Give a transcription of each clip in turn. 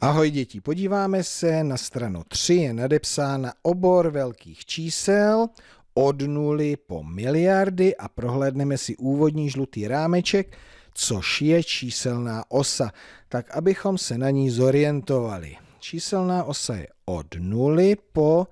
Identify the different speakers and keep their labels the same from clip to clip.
Speaker 1: Ahoj děti, podíváme se na stranu 3, je nadepsána obor velkých čísel od nuly po miliardy a prohlédneme si úvodní žlutý rámeček, což je číselná osa, tak abychom se na ní zorientovali. Číselná osa je od nuly po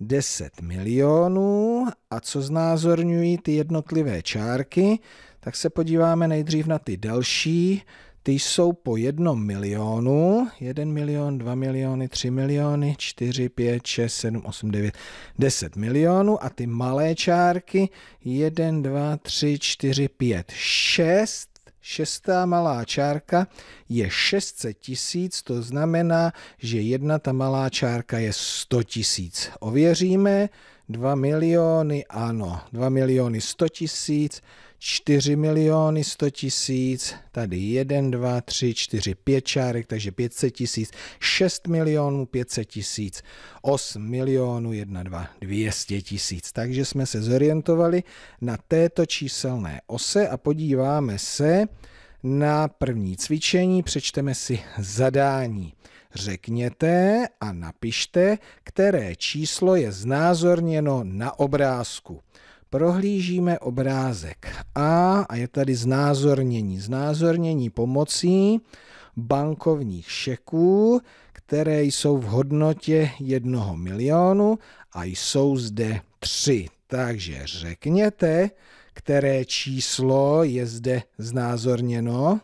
Speaker 1: 10 milionů a co znázorňují ty jednotlivé čárky, tak se podíváme nejdřív na ty další, ty jsou po jednom milionu, 1 milion, 2 miliony, 3 miliony, 4, 5, 6, 7, 8, 9, 10 milionů a ty malé čárky 1, 2, 3, 4, 5, 6, šestá malá čárka je 600 tisíc, to znamená, že jedna ta malá čárka je 100 tisíc. Ověříme, 2 miliony, ano, 2 miliony 100 tisíc, 4 miliony 100 tisíc, tady 1, 2, 3, 4, 5 čárek, takže 500 tisíc, 6 milionů 500 tisíc, 8 milionů 1, 2, 200 tisíc. Takže jsme se zorientovali na této číselné ose a podíváme se na první cvičení, přečteme si zadání. Řekněte a napište, které číslo je znázorněno na obrázku. Prohlížíme obrázek A a je tady znázornění. Znázornění pomocí bankovních šeků, které jsou v hodnotě jednoho milionu a jsou zde tři. Takže řekněte, které číslo je zde znázorněno.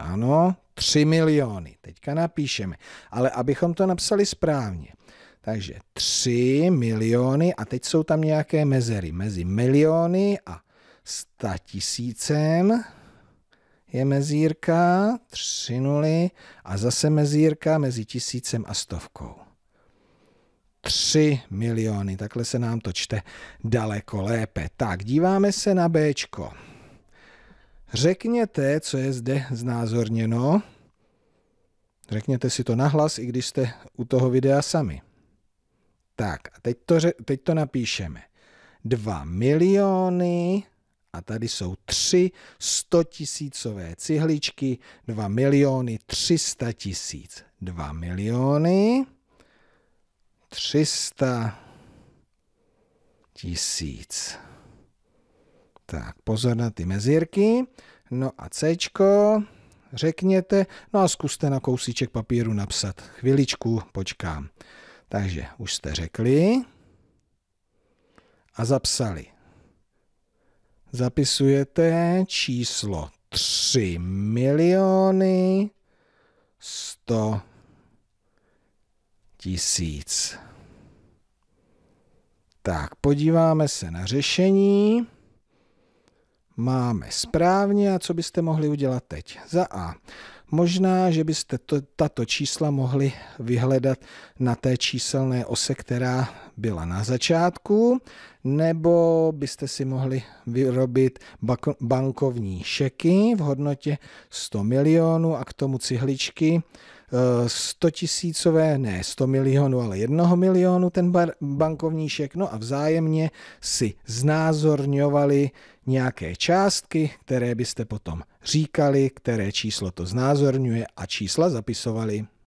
Speaker 1: Ano, 3 miliony. Teďka napíšeme. Ale abychom to napsali správně. Takže 3 miliony a teď jsou tam nějaké mezery. Mezi miliony a 100 tisícem je mezírka, 3 nuly a zase mezírka mezi tisícem a stovkou. 3 miliony, takhle se nám to čte daleko lépe. Tak, díváme se na Bčko. Řekněte, co je zde znázorněno. Řekněte si to nahlas, i když jste u toho videa sami. Tak, a teď to, teď to napíšeme. 2 miliony a tady jsou 3 100 tisícové cihličky, 2 miliony 300 tisíc. 2 miliony 300 tisíc. Tak, pozor na ty mezírky. No a C, řekněte, no a zkuste na kousíček papíru napsat. Chviličku, počkám. Takže už jste řekli a zapsali. Zapisujete číslo 3 miliony 100 tisíc. Tak, podíváme se na řešení máme správně a co byste mohli udělat teď. Za A. Možná, že byste to, tato čísla mohli vyhledat na té číselné ose, která byla na začátku, nebo byste si mohli vyrobit bankovní šeky v hodnotě 100 milionů a k tomu cihličky 100 eh, tisícové, ne 100 milionů, ale 1 milionu ten bankovní šek, no a vzájemně si znázorňovali nějaké částky, které byste potom říkali, které číslo to znázorňuje a čísla zapisovali.